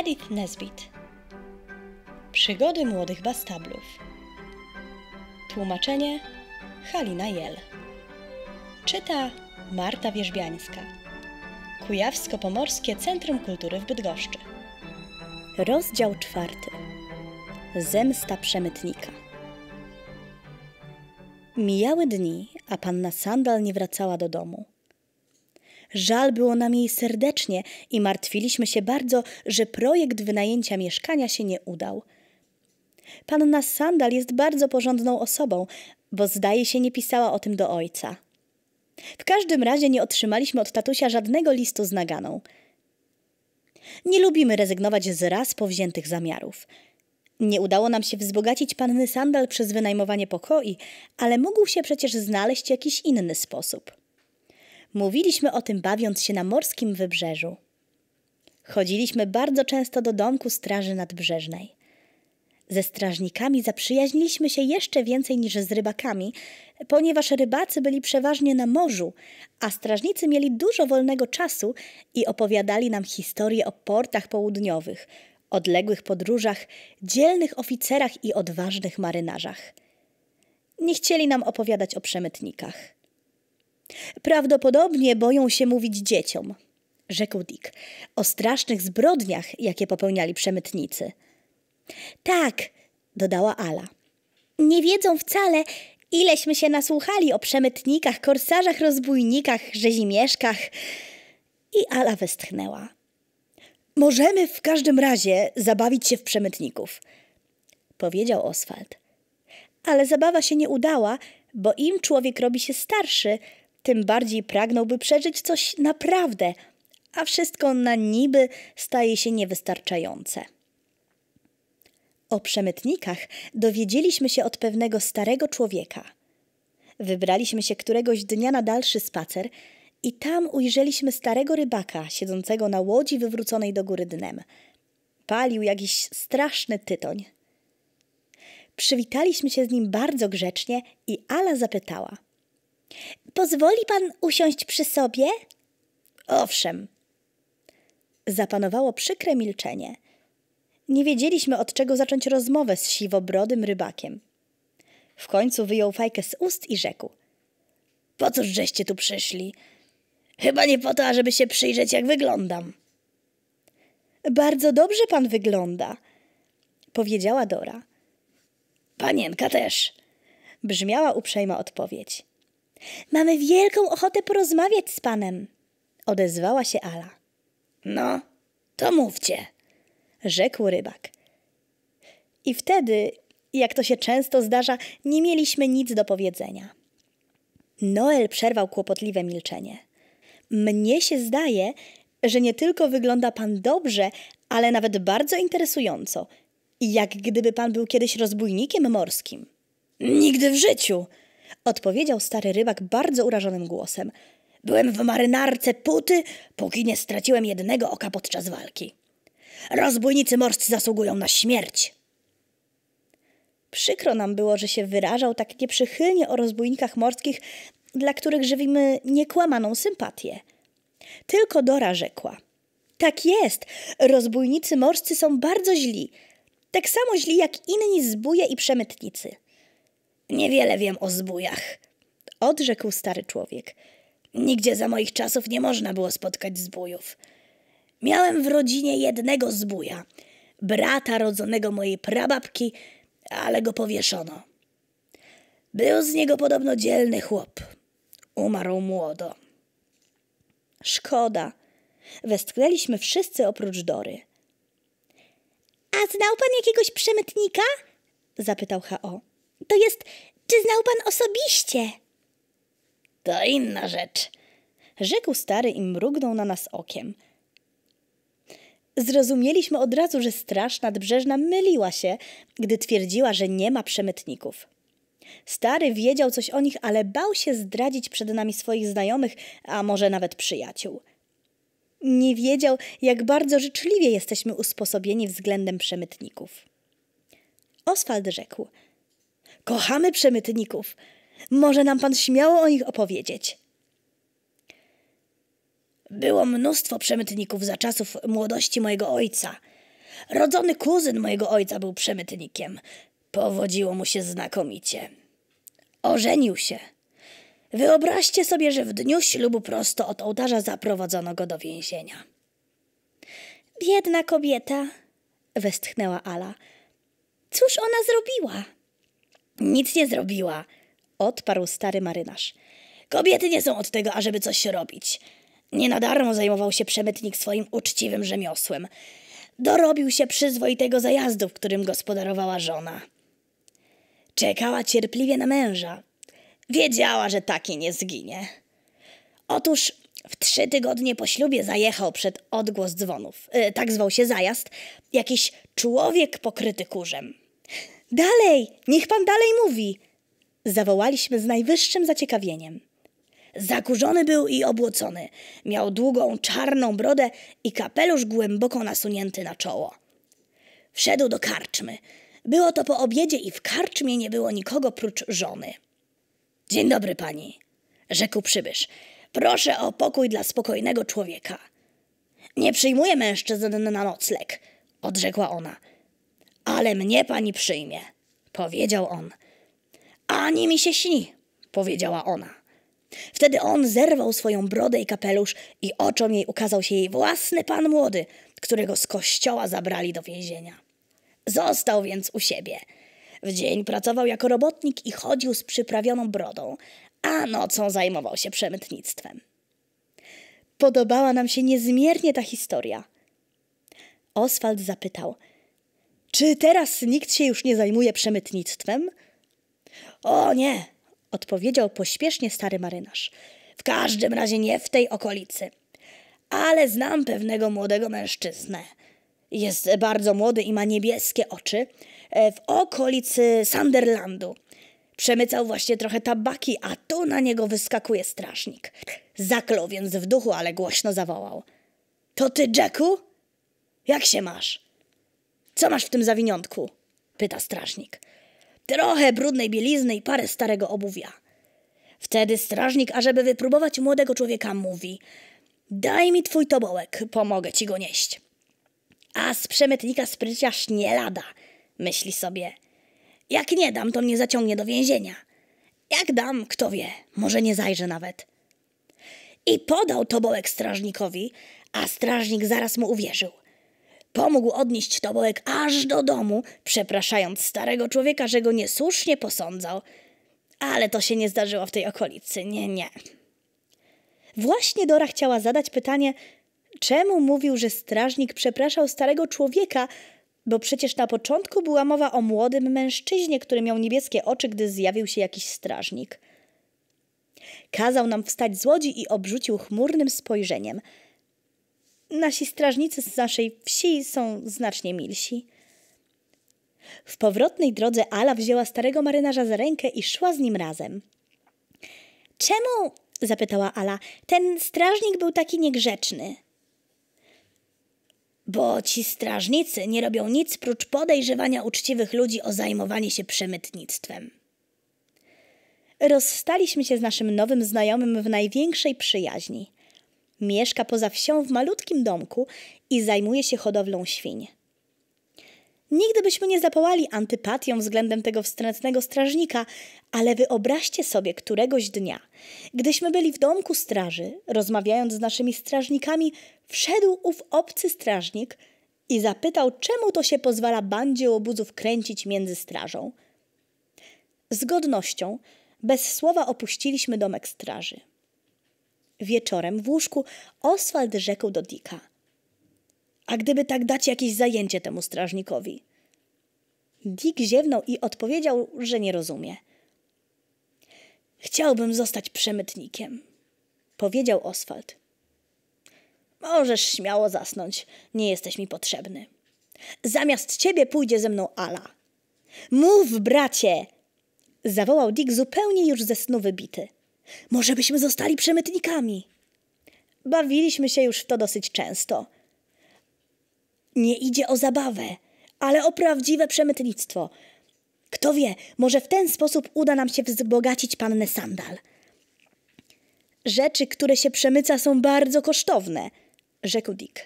Edith Nesbit Przygody młodych bastablów Tłumaczenie Halina Jel Czyta Marta Wierzbiańska Kujawsko-Pomorskie Centrum Kultury w Bydgoszczy Rozdział czwarty Zemsta przemytnika Mijały dni, a panna Sandal nie wracała do domu. Żal było nam jej serdecznie i martwiliśmy się bardzo, że projekt wynajęcia mieszkania się nie udał. Panna Sandal jest bardzo porządną osobą, bo zdaje się nie pisała o tym do ojca. W każdym razie nie otrzymaliśmy od tatusia żadnego listu z naganą. Nie lubimy rezygnować z raz powziętych zamiarów. Nie udało nam się wzbogacić panny Sandal przez wynajmowanie pokoi, ale mógł się przecież znaleźć jakiś inny sposób. Mówiliśmy o tym bawiąc się na morskim wybrzeżu. Chodziliśmy bardzo często do domku Straży Nadbrzeżnej. Ze strażnikami zaprzyjaźniliśmy się jeszcze więcej niż z rybakami, ponieważ rybacy byli przeważnie na morzu, a strażnicy mieli dużo wolnego czasu i opowiadali nam historie o portach południowych, odległych podróżach, dzielnych oficerach i odważnych marynarzach. Nie chcieli nam opowiadać o przemytnikach. Prawdopodobnie boją się mówić dzieciom, rzekł Dick, o strasznych zbrodniach, jakie popełniali przemytnicy. Tak, dodała Ala. Nie wiedzą wcale, ileśmy się nasłuchali o przemytnikach, korsarzach, rozbójnikach, rzezimieszkach. I Ala westchnęła. Możemy w każdym razie zabawić się w przemytników, powiedział Oswald. Ale zabawa się nie udała, bo im człowiek robi się starszy, tym bardziej pragnąłby przeżyć coś naprawdę, a wszystko na niby staje się niewystarczające. O przemytnikach dowiedzieliśmy się od pewnego starego człowieka. Wybraliśmy się któregoś dnia na dalszy spacer i tam ujrzeliśmy starego rybaka siedzącego na łodzi wywróconej do góry dnem. Palił jakiś straszny tytoń. Przywitaliśmy się z nim bardzo grzecznie i Ala zapytała: Pozwoli pan usiąść przy sobie? Owszem. Zapanowało przykre milczenie. Nie wiedzieliśmy, od czego zacząć rozmowę z siwobrodym rybakiem. W końcu wyjął fajkę z ust i rzekł. Po cóż żeście tu przyszli? Chyba nie po to, ażeby się przyjrzeć, jak wyglądam. Bardzo dobrze pan wygląda, powiedziała Dora. Panienka też, brzmiała uprzejma odpowiedź. Mamy wielką ochotę porozmawiać z panem, odezwała się Ala. No, to mówcie, rzekł rybak. I wtedy, jak to się często zdarza, nie mieliśmy nic do powiedzenia. Noel przerwał kłopotliwe milczenie. Mnie się zdaje, że nie tylko wygląda pan dobrze, ale nawet bardzo interesująco. Jak gdyby pan był kiedyś rozbójnikiem morskim. Nigdy w życiu! odpowiedział stary rybak bardzo urażonym głosem. Byłem w marynarce puty, póki nie straciłem jednego oka podczas walki. Rozbójnicy morscy zasługują na śmierć. Przykro nam było, że się wyrażał tak nieprzychylnie o rozbójnikach morskich, dla których żywimy niekłamaną sympatię. Tylko Dora rzekła. Tak jest, rozbójnicy morscy są bardzo źli. Tak samo źli jak inni zbóje i przemytnicy. Niewiele wiem o zbójach, odrzekł stary człowiek. Nigdzie za moich czasów nie można było spotkać zbójów. Miałem w rodzinie jednego zbuja, brata rodzonego mojej prababki, ale go powieszono. Był z niego podobno dzielny chłop. Umarł młodo. Szkoda. Westchnęliśmy wszyscy oprócz Dory. A znał pan jakiegoś przemytnika? zapytał H.O. To jest, czy znał pan osobiście? To inna rzecz, rzekł stary i mrugnął na nas okiem. Zrozumieliśmy od razu, że Straż Nadbrzeżna myliła się, gdy twierdziła, że nie ma przemytników. Stary wiedział coś o nich, ale bał się zdradzić przed nami swoich znajomych, a może nawet przyjaciół. Nie wiedział, jak bardzo życzliwie jesteśmy usposobieni względem przemytników. Oswald rzekł – Kochamy przemytników. Może nam pan śmiało o nich opowiedzieć. Było mnóstwo przemytników za czasów młodości mojego ojca. Rodzony kuzyn mojego ojca był przemytnikiem. Powodziło mu się znakomicie. Ożenił się. Wyobraźcie sobie, że w dniu ślubu prosto od ołtarza zaprowadzono go do więzienia. Biedna kobieta, westchnęła Ala. Cóż ona zrobiła? Nic nie zrobiła, odparł stary marynarz. Kobiety nie są od tego, ażeby coś robić. Nie na darmo zajmował się przemytnik swoim uczciwym rzemiosłem. Dorobił się przyzwoitego zajazdu, w którym gospodarowała żona. Czekała cierpliwie na męża. Wiedziała, że taki nie zginie. Otóż w trzy tygodnie po ślubie zajechał przed odgłos dzwonów. E, tak zwał się zajazd. Jakiś człowiek pokryty kurzem. Dalej, niech pan dalej mówi! Zawołaliśmy z najwyższym zaciekawieniem. Zakurzony był i obłocony. Miał długą, czarną brodę i kapelusz głęboko nasunięty na czoło. Wszedł do karczmy. Było to po obiedzie i w karczmie nie było nikogo prócz żony. Dzień dobry pani, rzekł przybysz. Proszę o pokój dla spokojnego człowieka. Nie przyjmuję mężczyzn na nocleg, odrzekła ona. Ale mnie pani przyjmie, powiedział on. Ani mi się śni, powiedziała ona. Wtedy on zerwał swoją brodę i kapelusz i oczom jej ukazał się jej własny pan młody, którego z kościoła zabrali do więzienia. Został więc u siebie. W dzień pracował jako robotnik i chodził z przyprawioną brodą, a nocą zajmował się przemytnictwem. Podobała nam się niezmiernie ta historia. Oswald zapytał – czy teraz nikt się już nie zajmuje przemytnictwem? O nie, odpowiedział pośpiesznie stary marynarz. W każdym razie nie w tej okolicy. Ale znam pewnego młodego mężczyznę. Jest bardzo młody i ma niebieskie oczy. E, w okolicy Sunderlandu. Przemycał właśnie trochę tabaki, a tu na niego wyskakuje strażnik. Zaklął więc w duchu, ale głośno zawołał. To ty, Jacku? Jak się masz? Co masz w tym zawiniątku? Pyta strażnik. Trochę brudnej bielizny i parę starego obuwia. Wtedy strażnik, ażeby wypróbować młodego człowieka, mówi: Daj mi twój tobołek, pomogę ci go nieść. A z przemytnika spryciarz nie lada, myśli sobie. Jak nie dam, to mnie zaciągnie do więzienia. Jak dam, kto wie, może nie zajrzę nawet. I podał tobołek strażnikowi, a strażnik zaraz mu uwierzył. Pomógł odnieść tobołek aż do domu, przepraszając starego człowieka, że go niesłusznie posądzał. Ale to się nie zdarzyło w tej okolicy, nie, nie. Właśnie Dora chciała zadać pytanie, czemu mówił, że strażnik przepraszał starego człowieka, bo przecież na początku była mowa o młodym mężczyźnie, który miał niebieskie oczy, gdy zjawił się jakiś strażnik. Kazał nam wstać z łodzi i obrzucił chmurnym spojrzeniem – Nasi strażnicy z naszej wsi są znacznie milsi. W powrotnej drodze Ala wzięła starego marynarza za rękę i szła z nim razem. Czemu, zapytała Ala, ten strażnik był taki niegrzeczny? Bo ci strażnicy nie robią nic prócz podejrzewania uczciwych ludzi o zajmowanie się przemytnictwem. Rozstaliśmy się z naszym nowym znajomym w największej przyjaźni mieszka poza wsią w malutkim domku i zajmuje się hodowlą świń. Nigdy byśmy nie zapołali antypatią względem tego wstrętnego strażnika, ale wyobraźcie sobie któregoś dnia, gdyśmy byli w domku straży, rozmawiając z naszymi strażnikami, wszedł ów obcy strażnik i zapytał, czemu to się pozwala bandzie łobuzów kręcić między strażą. Z godnością, bez słowa opuściliśmy domek straży. Wieczorem w łóżku Oswald rzekł do Dicka. A gdyby tak dać jakieś zajęcie temu strażnikowi? Dick ziewnął i odpowiedział, że nie rozumie. Chciałbym zostać przemytnikiem, powiedział Oswald. Możesz śmiało zasnąć, nie jesteś mi potrzebny. Zamiast ciebie pójdzie ze mną Ala. Mów, bracie! zawołał Dick zupełnie już ze snu wybity. Może byśmy zostali przemytnikami? Bawiliśmy się już w to dosyć często. Nie idzie o zabawę, ale o prawdziwe przemytnictwo. Kto wie, może w ten sposób uda nam się wzbogacić pannę Sandal. Rzeczy, które się przemyca, są bardzo kosztowne, rzekł Dick.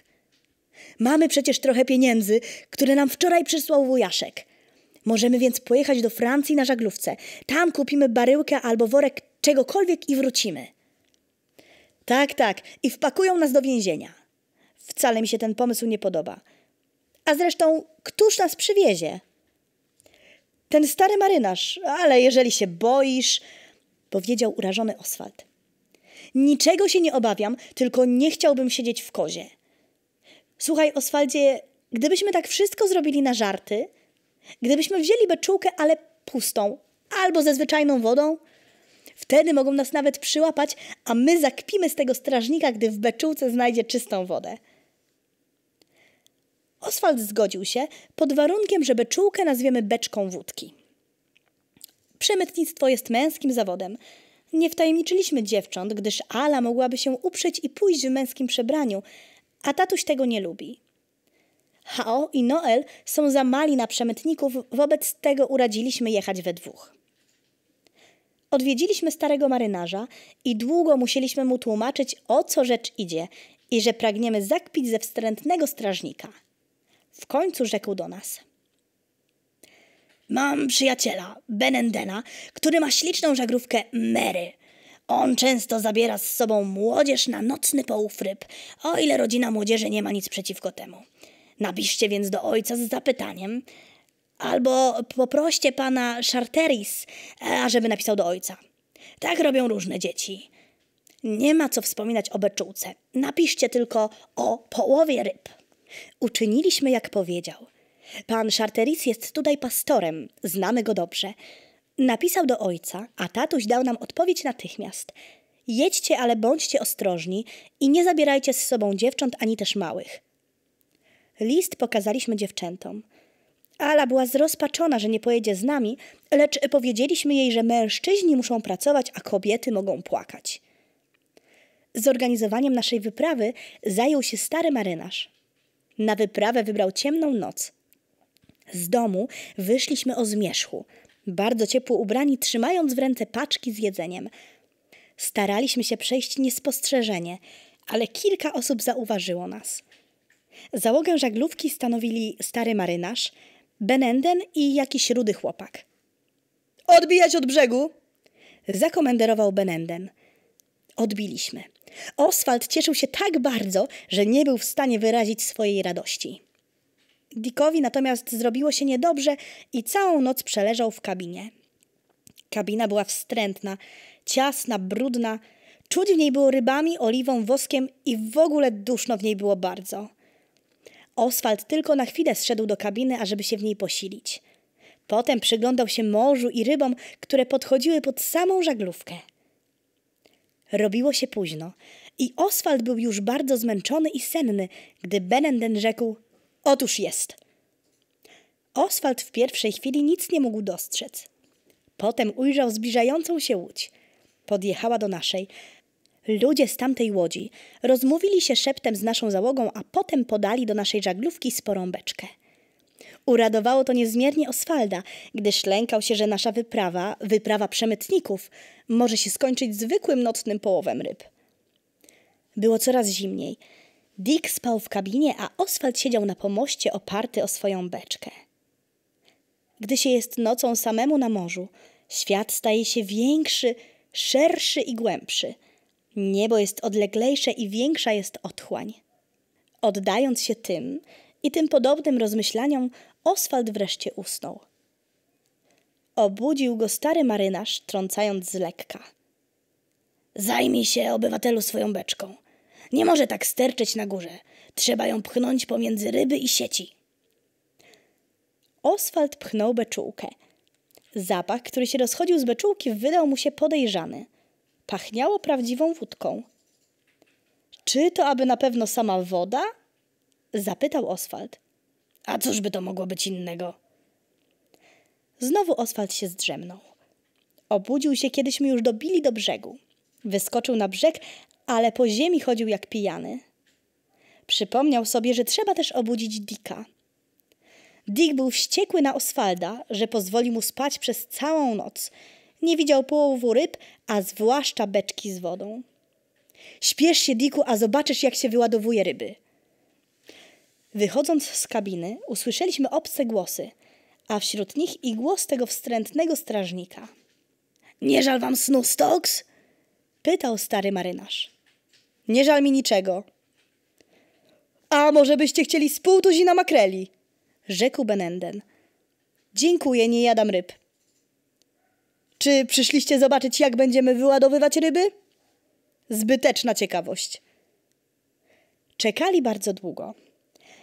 Mamy przecież trochę pieniędzy, które nam wczoraj przysłał wujaszek. Możemy więc pojechać do Francji na żaglówce. Tam kupimy baryłkę albo worek czegokolwiek i wrócimy. Tak, tak, i wpakują nas do więzienia. Wcale mi się ten pomysł nie podoba. A zresztą, któż nas przywiezie? Ten stary marynarz, ale jeżeli się boisz, powiedział urażony Oswald. Niczego się nie obawiam, tylko nie chciałbym siedzieć w kozie. Słuchaj, Oswaldzie, gdybyśmy tak wszystko zrobili na żarty, gdybyśmy wzięli beczułkę, ale pustą, albo ze zwyczajną wodą, Wtedy mogą nas nawet przyłapać, a my zakpimy z tego strażnika, gdy w beczułce znajdzie czystą wodę. Oswald zgodził się pod warunkiem, że beczułkę nazwiemy beczką wódki. Przemytnictwo jest męskim zawodem. Nie wtajemniczyliśmy dziewcząt, gdyż Ala mogłaby się uprzeć i pójść w męskim przebraniu, a tatuś tego nie lubi. Hao i Noel są za mali na przemytników, wobec tego uradziliśmy jechać we dwóch. Odwiedziliśmy starego marynarza i długo musieliśmy mu tłumaczyć, o co rzecz idzie i że pragniemy zakpić ze wstrętnego strażnika. W końcu rzekł do nas. Mam przyjaciela, Benendena, który ma śliczną żagrówkę Mary. On często zabiera z sobą młodzież na nocny połufryb. o ile rodzina młodzieży nie ma nic przeciwko temu. Napiszcie więc do ojca z zapytaniem, Albo poproście pana Charteris, e, ażeby napisał do ojca. Tak robią różne dzieci. Nie ma co wspominać o beczułce. Napiszcie tylko o połowie ryb. Uczyniliśmy, jak powiedział. Pan Charteris jest tutaj pastorem, znamy go dobrze. Napisał do ojca, a tatuś dał nam odpowiedź natychmiast. Jedźcie, ale bądźcie ostrożni i nie zabierajcie z sobą dziewcząt ani też małych. List pokazaliśmy dziewczętom. Ala była zrozpaczona, że nie pojedzie z nami, lecz powiedzieliśmy jej, że mężczyźni muszą pracować, a kobiety mogą płakać. Zorganizowaniem naszej wyprawy zajął się stary marynarz. Na wyprawę wybrał ciemną noc. Z domu wyszliśmy o zmierzchu, bardzo ciepło ubrani, trzymając w ręce paczki z jedzeniem. Staraliśmy się przejść niespostrzeżenie, ale kilka osób zauważyło nas. Załogę żaglówki stanowili stary marynarz, Benenden i jakiś rudy chłopak. Odbijać od brzegu! Zakomenderował Benenden. Odbiliśmy. Oswald cieszył się tak bardzo, że nie był w stanie wyrazić swojej radości. Dickowi natomiast zrobiło się niedobrze i całą noc przeleżał w kabinie. Kabina była wstrętna, ciasna, brudna. Czuć w niej było rybami, oliwą, woskiem i w ogóle duszno w niej było bardzo. Oswald tylko na chwilę zszedł do kabiny, ażeby się w niej posilić. Potem przyglądał się morzu i rybom, które podchodziły pod samą żaglówkę. Robiło się późno i Oswald był już bardzo zmęczony i senny, gdy Benenden rzekł – otóż jest! Oswald w pierwszej chwili nic nie mógł dostrzec. Potem ujrzał zbliżającą się łódź. Podjechała do naszej – Ludzie z tamtej łodzi rozmówili się szeptem z naszą załogą, a potem podali do naszej żaglówki sporą beczkę. Uradowało to niezmiernie Oswalda, gdyż lękał się, że nasza wyprawa, wyprawa przemytników, może się skończyć zwykłym nocnym połowem ryb. Było coraz zimniej. Dick spał w kabinie, a Oswald siedział na pomoście oparty o swoją beczkę. Gdy się jest nocą samemu na morzu, świat staje się większy, szerszy i głębszy – Niebo jest odleglejsze i większa jest otchłań. Oddając się tym i tym podobnym rozmyślaniom, Oswald wreszcie usnął. Obudził go stary marynarz, trącając z lekka. Zajmij się, obywatelu, swoją beczką. Nie może tak sterczeć na górze. Trzeba ją pchnąć pomiędzy ryby i sieci. Oswald pchnął beczułkę. Zapach, który się rozchodził z beczułki, wydał mu się podejrzany – pachniało prawdziwą wódką. Czy to aby na pewno sama woda? Zapytał Oswald. A cóż by to mogło być innego? Znowu Oswald się zdrzemnął. Obudził się, kiedyśmy już dobili do brzegu. Wyskoczył na brzeg, ale po ziemi chodził jak pijany. Przypomniał sobie, że trzeba też obudzić Dika. Dick był wściekły na Oswalda, że pozwoli mu spać przez całą noc – nie widział połowu ryb, a zwłaszcza beczki z wodą. Śpiesz się, Diku, a zobaczysz, jak się wyładowuje ryby. Wychodząc z kabiny, usłyszeliśmy obce głosy, a wśród nich i głos tego wstrętnego strażnika. Nie żal wam snu, Stoks? Pytał stary marynarz. Nie żal mi niczego. A może byście chcieli z pół tuzina makreli? Rzekł Benenden. Dziękuję, nie jadam ryb. Czy przyszliście zobaczyć, jak będziemy wyładowywać ryby? Zbyteczna ciekawość. Czekali bardzo długo.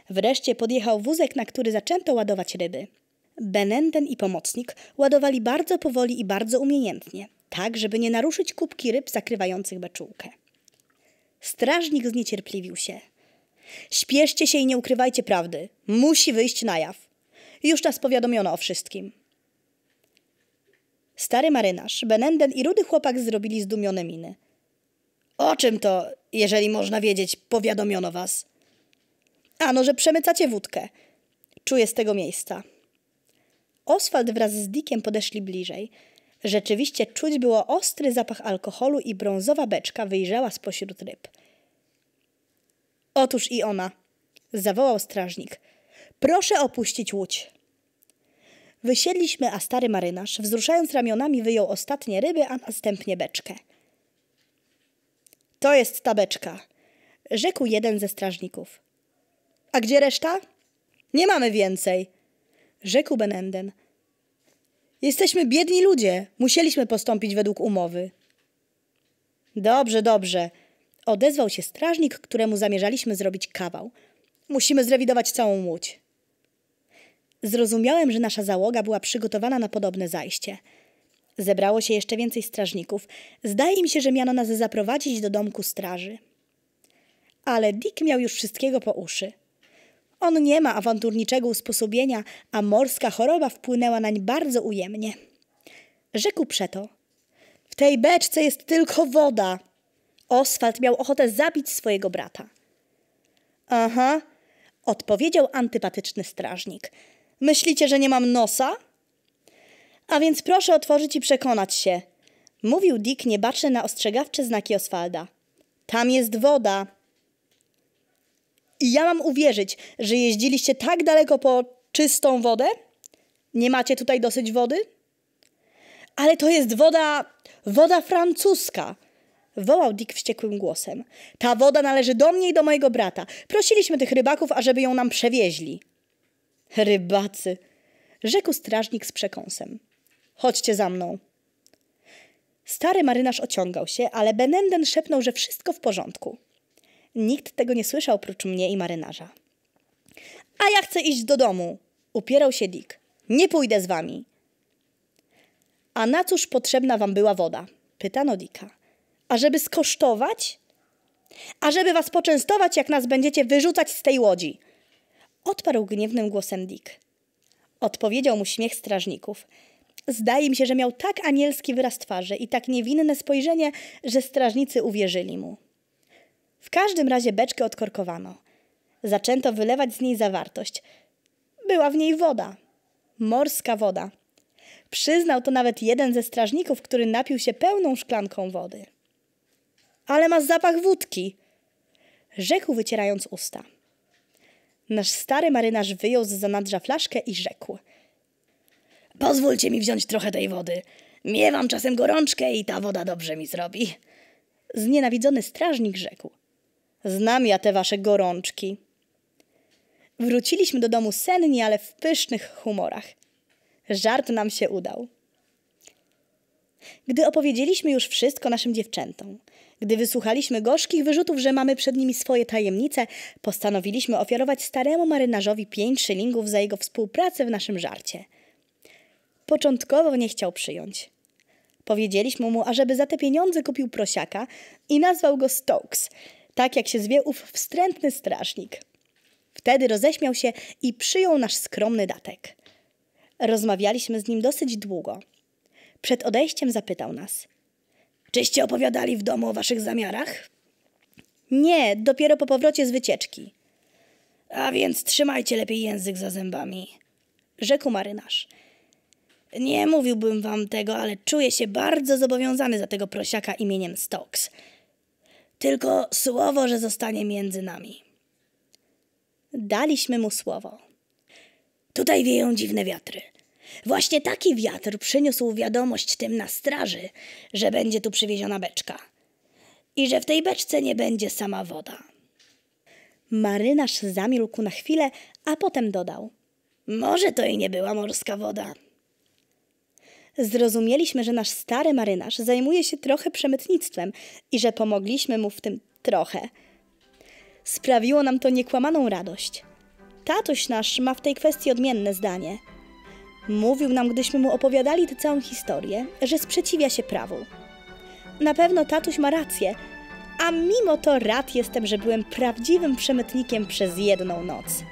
Wreszcie podjechał wózek, na który zaczęto ładować ryby. Benenden i pomocnik ładowali bardzo powoli i bardzo umiejętnie, tak żeby nie naruszyć kubki ryb zakrywających beczułkę. Strażnik zniecierpliwił się. Śpieszcie się i nie ukrywajcie prawdy. Musi wyjść na jaw. Już nas powiadomiono o wszystkim. Stary marynarz, Benenden i rudy chłopak zrobili zdumione miny. O czym to, jeżeli można wiedzieć, powiadomiono was? Ano, że przemycacie wódkę. Czuję z tego miejsca. Oswald wraz z Dickiem podeszli bliżej. Rzeczywiście czuć było ostry zapach alkoholu i brązowa beczka wyjrzała spośród ryb. Otóż i ona, zawołał strażnik. Proszę opuścić łódź. Wysiedliśmy, a stary marynarz, wzruszając ramionami, wyjął ostatnie ryby, a następnie beczkę. To jest ta beczka, rzekł jeden ze strażników. A gdzie reszta? Nie mamy więcej, rzekł Benenden. Jesteśmy biedni ludzie, musieliśmy postąpić według umowy. Dobrze, dobrze, odezwał się strażnik, któremu zamierzaliśmy zrobić kawał. Musimy zrewidować całą łódź. Zrozumiałem, że nasza załoga była przygotowana na podobne zajście. Zebrało się jeszcze więcej strażników. Zdaje mi się, że miano nas zaprowadzić do domku straży. Ale Dick miał już wszystkiego po uszy. On nie ma awanturniczego usposobienia, a morska choroba wpłynęła nań bardzo ujemnie. Rzekł przeto. W tej beczce jest tylko woda. Oswald miał ochotę zabić swojego brata. Aha, odpowiedział antypatyczny strażnik – Myślicie, że nie mam nosa? A więc proszę otworzyć i przekonać się. Mówił Dick, nie baczy na ostrzegawcze znaki Oswalda. Tam jest woda. I ja mam uwierzyć, że jeździliście tak daleko po czystą wodę? Nie macie tutaj dosyć wody? Ale to jest woda, woda francuska. Wołał Dick wściekłym głosem. Ta woda należy do mnie i do mojego brata. Prosiliśmy tych rybaków, ażeby ją nam przewieźli. Rybacy, rzekł strażnik z przekąsem. Chodźcie za mną. Stary marynarz ociągał się, ale Benenden szepnął, że wszystko w porządku. Nikt tego nie słyszał oprócz mnie i marynarza. A ja chcę iść do domu, upierał się Dick. Nie pójdę z wami. A na cóż potrzebna wam była woda? Pytano Dika. A żeby skosztować? A żeby was poczęstować, jak nas będziecie wyrzucać z tej łodzi. Odparł gniewnym głosem Dick. Odpowiedział mu śmiech strażników. Zdaje mi się, że miał tak anielski wyraz twarzy i tak niewinne spojrzenie, że strażnicy uwierzyli mu. W każdym razie beczkę odkorkowano. Zaczęto wylewać z niej zawartość. Była w niej woda. Morska woda. Przyznał to nawet jeden ze strażników, który napił się pełną szklanką wody. Ale ma zapach wódki, rzekł wycierając usta. Nasz stary marynarz wyjął z zanadrza flaszkę i rzekł. Pozwólcie mi wziąć trochę tej wody. Miewam czasem gorączkę i ta woda dobrze mi zrobi. Znienawidzony strażnik rzekł. Znam ja te wasze gorączki. Wróciliśmy do domu senni, ale w pysznych humorach. Żart nam się udał. Gdy opowiedzieliśmy już wszystko naszym dziewczętom, gdy wysłuchaliśmy gorzkich wyrzutów, że mamy przed nimi swoje tajemnice, postanowiliśmy ofiarować staremu marynarzowi pięć szylingów za jego współpracę w naszym żarcie. Początkowo nie chciał przyjąć. Powiedzieliśmy mu, ażeby za te pieniądze kupił prosiaka i nazwał go Stokes, tak jak się zwie ów wstrętny strażnik. Wtedy roześmiał się i przyjął nasz skromny datek. Rozmawialiśmy z nim dosyć długo. Przed odejściem zapytał nas – Czyście opowiadali w domu o waszych zamiarach? Nie, dopiero po powrocie z wycieczki. A więc trzymajcie lepiej język za zębami, rzekł marynarz. Nie mówiłbym wam tego, ale czuję się bardzo zobowiązany za tego prosiaka imieniem Stokes. Tylko słowo, że zostanie między nami. Daliśmy mu słowo. Tutaj wieją dziwne wiatry. Właśnie taki wiatr przyniósł wiadomość tym na straży, że będzie tu przywieziona beczka i że w tej beczce nie będzie sama woda. Marynarz zamilkł na chwilę, a potem dodał: Może to i nie była morska woda. Zrozumieliśmy, że nasz stary marynarz zajmuje się trochę przemytnictwem i że pomogliśmy mu w tym trochę. Sprawiło nam to niekłamaną radość. Tatuś nasz ma w tej kwestii odmienne zdanie. Mówił nam, gdyśmy mu opowiadali tę całą historię, że sprzeciwia się prawu. Na pewno tatuś ma rację, a mimo to rad jestem, że byłem prawdziwym przemytnikiem przez jedną noc.